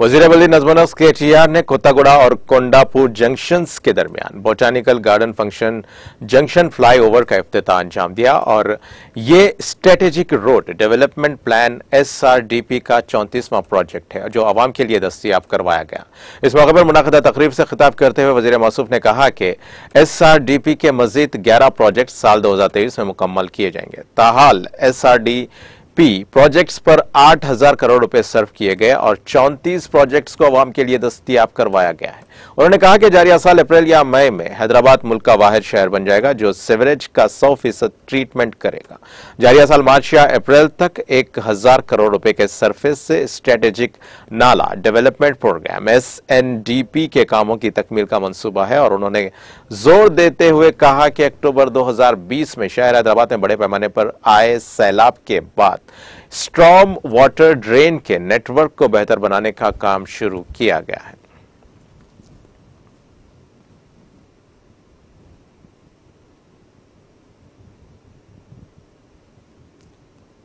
वजीर अली नजमनस के एटीआर ने कोतागुड़ा और कोंडापुर जंक्शन के दरमियान botanical garden function junction flyover का अफ्ताह अंजाम दिया और ये strategic road development plan SRDP का चौंतीसवां प्रोजेक्ट है जो आवाम के लिए दस्तियाब करवाया गया इस मौके पर मुनदा तकरीब से खिताब करते हुए वजीर मासूफ ने कहा कि एस आर डी पी के मजीद ग्यारह प्रोजेक्ट साल दो हजार तेईस में मुकम्मल किए जाएंगे ताहाल S R D P projects पर 8000 करोड़ रुपए सर्व किए गए और 34 प्रोजेक्ट्स को अवाम के लिए दस्तियाब करवाया गया है उन्होंने कहा कि जारिया साल अप्रैल या मई में हैदराबाद मुल्क का वाहिद शहर बन जाएगा जो सीवरेज का 100 फीसद ट्रीटमेंट करेगा जारिया साल मार्च या अप्रैल तक 1000 करोड़ रुपए के सरफेस से स्ट्रेटेजिक नाला डेवलपमेंट प्रोग्राम एस के कामों की तकमील का मनसूबा है और उन्होंने जोर देते हुए कहा कि अक्टूबर दो में शहर हैदराबाद में बड़े पैमाने पर आए सैलाब के बाद स्ट्रॉम वाटर ड्रेन के नेटवर्क को बेहतर बनाने का काम शुरू किया गया है